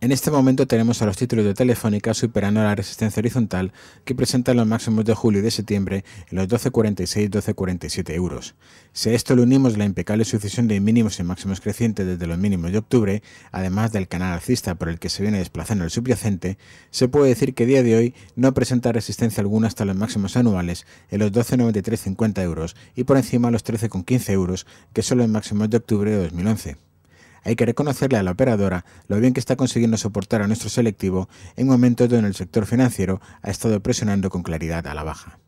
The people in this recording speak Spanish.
En este momento tenemos a los títulos de Telefónica superando la resistencia horizontal que presenta los máximos de julio y de septiembre en los 12,46-12,47 euros. Si a esto le unimos la impecable sucesión de mínimos y máximos crecientes desde los mínimos de octubre, además del canal alcista por el que se viene desplazando el subyacente, se puede decir que día de hoy no presenta resistencia alguna hasta los máximos anuales en los 12,93-50 euros y por encima los 13,15 euros que son los máximos de octubre de 2011. Hay que reconocerle a la operadora lo bien que está consiguiendo soportar a nuestro selectivo en momentos donde el sector financiero ha estado presionando con claridad a la baja.